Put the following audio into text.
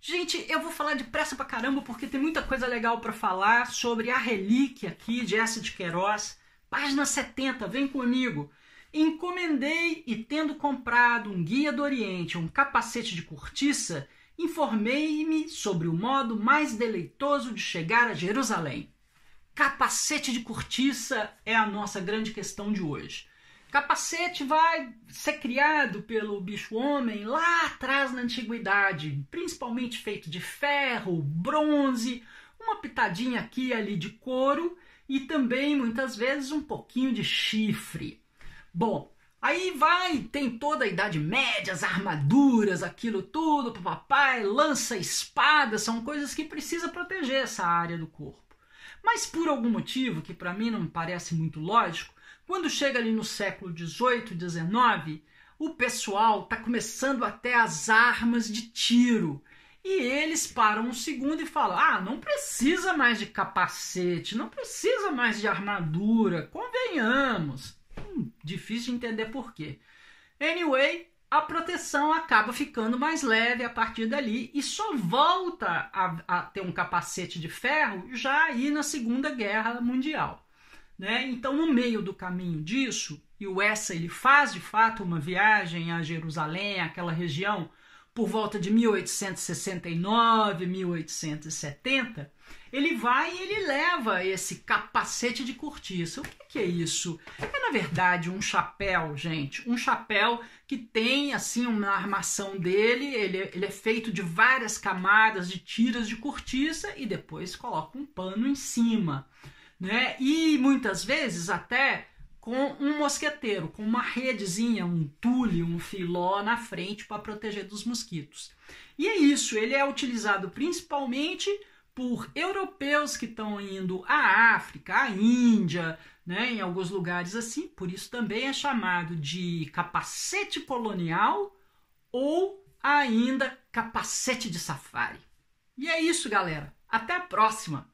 Gente, eu vou falar depressa pra caramba porque tem muita coisa legal para falar sobre a relíquia aqui de S. de Queiroz. Página 70, vem comigo. Encomendei e tendo comprado um guia do Oriente, um capacete de cortiça, informei-me sobre o modo mais deleitoso de chegar a Jerusalém. Capacete de cortiça é a nossa grande questão de hoje. Capacete vai ser criado pelo bicho-homem lá atrás na antiguidade, principalmente feito de ferro, bronze, uma pitadinha aqui e ali de couro e também muitas vezes um pouquinho de chifre. Bom, aí vai, tem toda a Idade Média, as armaduras, aquilo tudo, papai, lança, espada, são coisas que precisa proteger essa área do corpo. Mas por algum motivo que para mim não parece muito lógico, quando chega ali no século XVIII, XIX, o pessoal está começando até as armas de tiro. E eles param um segundo e falam: ah, não precisa mais de capacete, não precisa mais de armadura, convenhamos. Hum, difícil de entender por quê. Anyway, a proteção acaba ficando mais leve a partir dali e só volta a, a, ter um capacete de ferro já aí na Segunda Guerra Mundial. Né? Então, no meio do caminho disso, e o Essa ele faz de fato uma viagem a Jerusalém, aquela região, por volta de 1869, 1870, ele vai e ele leva esse capacete de cortiça. O que, que é isso? É na verdade um chapéu, gente, um chapéu que tem assim uma armação dele, ele, é, ele é feito de várias camadas de tiras de cortiça e depois coloca um pano em cima, né? E muitas vezes até com um mosqueteiro, com uma redezinha, um tule, um filó na frente para proteger dos mosquitos. E é isso, ele é utilizado principalmente por europeus que estão indo à África, à Índia, né, em alguns lugares assim. Por isso também é chamado de capacete colonial ou ainda capacete de safari. E é isso, galera. Até a próxima!